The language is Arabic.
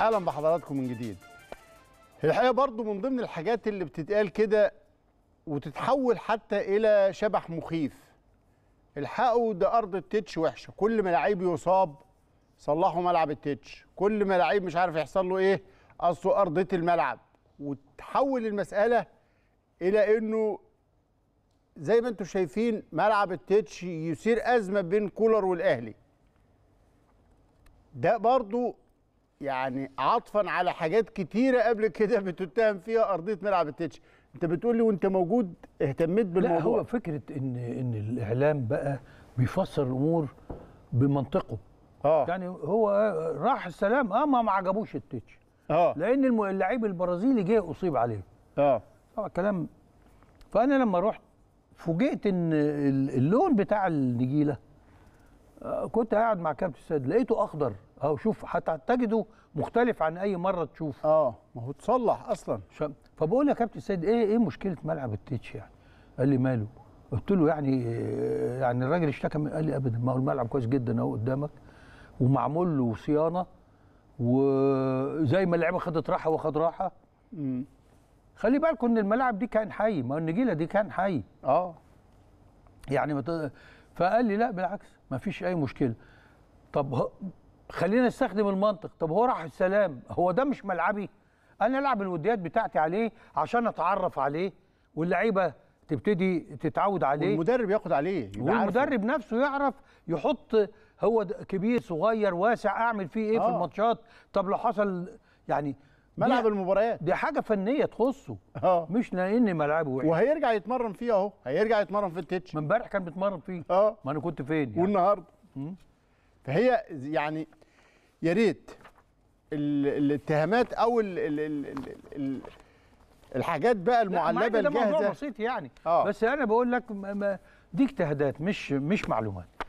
اهلا بحضراتكم من جديد الحقيقه برضو من ضمن الحاجات اللي بتتقال كده وتتحول حتى الى شبح مخيف الحقوا ده ارض التتش وحشه كل ما لعيب يصاب صلحوا ملعب التتش كل ما لعيب مش عارف يحصل له ايه اصله ارضيه الملعب وتحول المساله الى انه زي ما انتم شايفين ملعب التتش يثير ازمه بين كولر والاهلي ده برضو يعني عطفا على حاجات كتيره قبل كده بتتهم فيها ارضيه ملعب التتش انت بتقول لي وانت موجود اهتميت بالموضوع لا هو فكره ان ان الاعلام بقى بيفسر الامور بمنطقه اه يعني هو راح السلام اه ما عجبوش التتش اه لان اللعيب البرازيلي جه اصيب عليه اه طبعا كلام فانا لما رحت فوجئت ان اللون بتاع النجيله كنت قاعد مع كابتن سيد لقيته اخضر اهو شوف هتجده مختلف عن اي مره تشوفه اه ما هو اتصلح اصلا فبقول يا كابتن سيد ايه ايه مشكله ملعب التيتش يعني قال لي ماله قلت له يعني يعني الراجل اشتكى من قال لي ابدا ما هو الملعب كويس جدا اهو قدامك ومعمول له صيانه وزي ما اللعيبه خدت راحه واخد راحه امم خلي بالكم ان الملاعب دي كان حي ما النجيله دي كان حي اه يعني مت... فقال لي لا بالعكس ما فيش اي مشكله طب خلينا نستخدم المنطق طب هو راح السلام هو ده مش ملعبي انا العب الوديات بتاعتي عليه عشان اتعرف عليه واللعيبه تبتدي تتعود عليه والمدرب ياخد عليه والمدرب نفسه يعرف يحط هو كبير صغير واسع اعمل فيه ايه آه. في الماتشات طب لو حصل يعني ملعب المباريات دي حاجه فنيه تخصه اه مش لان ملعبه وحش وهيرجع يتمرن فيه اهو هيرجع يتمرن في التتش من امبارح كان بيتمرن فيه اه ما انا كنت فين يعني. والنهارده فهي يعني يا ريت الاتهامات او الـ الـ الـ الـ الحاجات بقى المعلبه الجاهزه ده موضوع بسيط يعني أوه. بس انا بقول لك دي اجتهادات مش مش معلومات